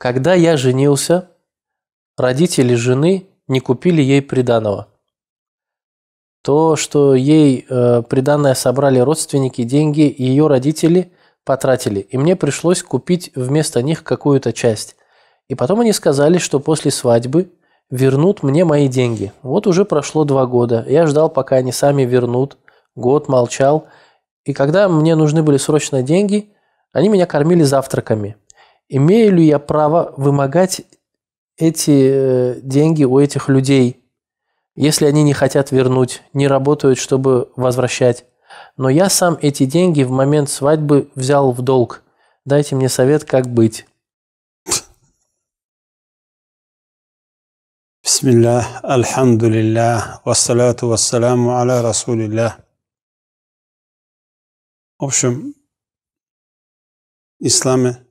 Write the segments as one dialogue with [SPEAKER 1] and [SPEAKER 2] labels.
[SPEAKER 1] Когда я женился, родители жены не купили ей приданого. То, что ей э, приданное собрали родственники, деньги ее родители потратили, и мне пришлось купить вместо них какую-то часть. И потом они сказали, что после свадьбы вернут мне мои деньги. Вот уже прошло два года. Я ждал, пока они сами вернут. Год молчал. И когда мне нужны были срочно деньги, они меня кормили завтраками – Имею ли я право вымогать эти э, деньги у этих людей, если они не хотят вернуть, не работают, чтобы возвращать? Но я сам эти деньги в момент свадьбы взял в долг. Дайте мне совет, как быть. Бисмиллах,
[SPEAKER 2] альхамдулиллах, вассаляту вассаламу аля расулиллах. В общем, исламе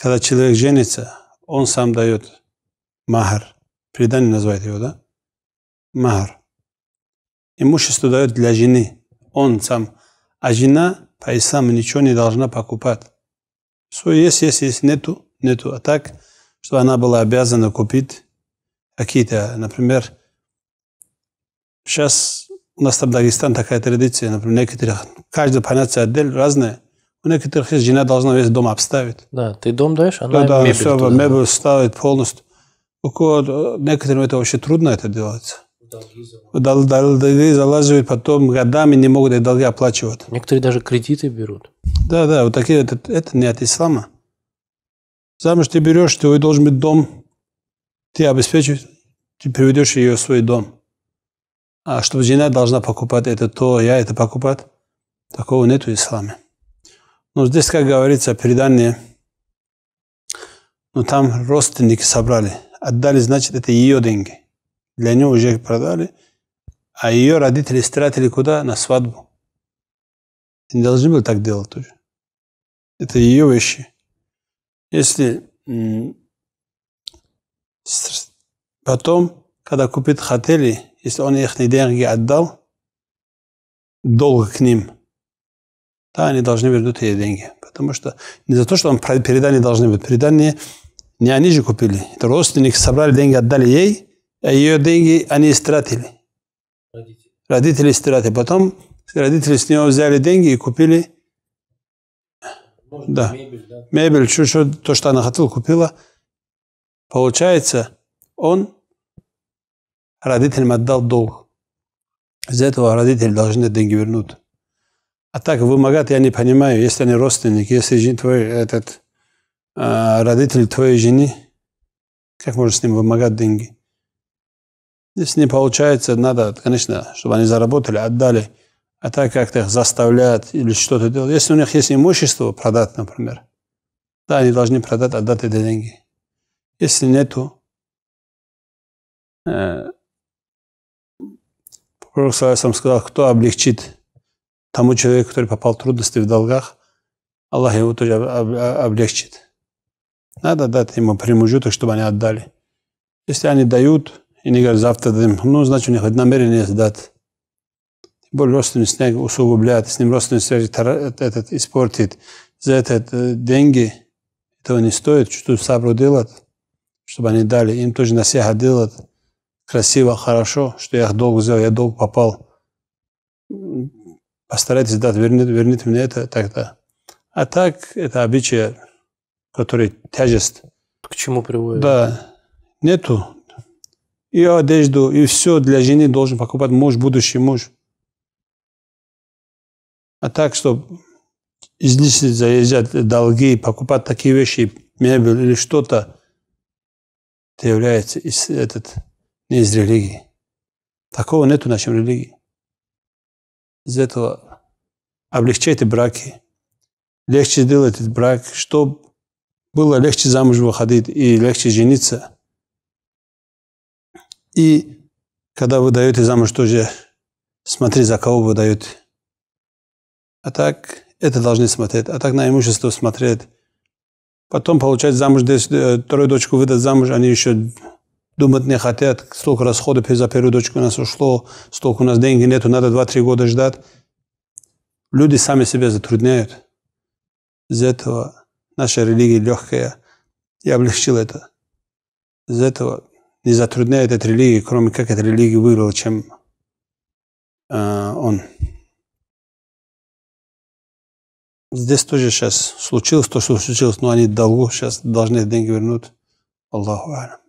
[SPEAKER 2] когда человек женится, он сам дает махар. Предание называет его, да? Махар. Имущество дает для жены. Он сам. А жена по исламу ничего не должна покупать. Все есть, есть, есть, нету, нету. А так, что она была обязана купить какие-то, например, сейчас у нас там Дагестан такая традиция, например, некоторые, каждая понятие отдельно разное – у некоторых есть жена должна весь дом обставить. Да, ты дом даешь, она да, мебель. Да, все, мебель ставит полностью. У кого э, некоторым это очень трудно это делается. Долги залазывают. Дол, долги залазывают, потом годами не могут эти долги оплачивать. Некоторые даже кредиты берут. Да, да, вот такие, это, это не от ислама. Замуж ты берешь, ты должен быть дом, ты обеспечишь, ты приведешь ее в свой дом. А чтобы жена должна покупать это то, я это покупать, такого нету в исламе. Но ну, здесь, как говорится, предание, но там родственники собрали. Отдали, значит, это ее деньги. Для нее уже продали, а ее родители стратили куда? На свадьбу. Не должны были так делать тоже. Это ее вещи. Если потом, когда купит хотели, если он их деньги отдал, долг к ним – да, они должны вернуть ей деньги. Потому что не за то, что он передание должны быть. Передание не они же купили. Это родственники собрали деньги, отдали ей, а ее деньги они истратили. Родители. Родители истратили. Потом родители с него взяли деньги и купили Может, да. мебель, да? мебель чуть-чуть, то, что она хотела, купила. Получается, он родителям отдал долг. Из за этого родители должны деньги вернуть. А так вымогать я не понимаю, если они родственники, если твой этот э, родитель твоей жены, как можно с ним вымогать деньги? Если не получается, надо, конечно, чтобы они заработали, отдали. А так как-то их заставляют или что-то делать. Если у них есть имущество, продать, например, да, они должны продать, отдать эти деньги. Если нету, э, Пророк Саусам сказал, кто облегчит тому человеку, который попал в трудности в долгах, Аллах его тоже облегчит. Надо дать ему промежуток, чтобы они отдали. Если они дают, и не говорят, завтра дадим, ну, значит, у них намерение сдать. Тем более родственный снег усугубляет, с ним родственный снег этот испортит. За это э, деньги этого не стоит, что сабру делать, чтобы они дали. Им тоже насеха делать красиво, хорошо, что я их долго сделал, я долг попал постарайтесь, а дать верните, верните мне это, так-то. А так, это обычаи, которые тяжесть. К чему приводит? Да, нету. И одежду, и все для жены должен покупать муж, будущий муж. А так, что излишне заезжать долги, покупать такие вещи, мебель или что-то, это является из, этот, не из религии. Такого нету в нашей религии из этого облегчайте браки, легче сделать этот брак, чтобы было легче замуж выходить и легче жениться. И когда вы даете замуж, тоже смотри, за кого вы даете. А так это должны смотреть, а так на имущество смотреть. Потом получать замуж, э, вторую дочку выдать замуж, они еще думать не хотят, столько расходов за передочку у нас ушло, столько у нас денег нету, надо 2-3 года ждать. Люди сами себя затрудняют. Из этого наша религия легкая я облегчил это. Из этого не затрудняет эта религия, кроме как эта религия выиграла, чем э, он. Здесь тоже сейчас случилось то, что случилось, но они долгу сейчас должны деньги вернуть. Аллаху Алям.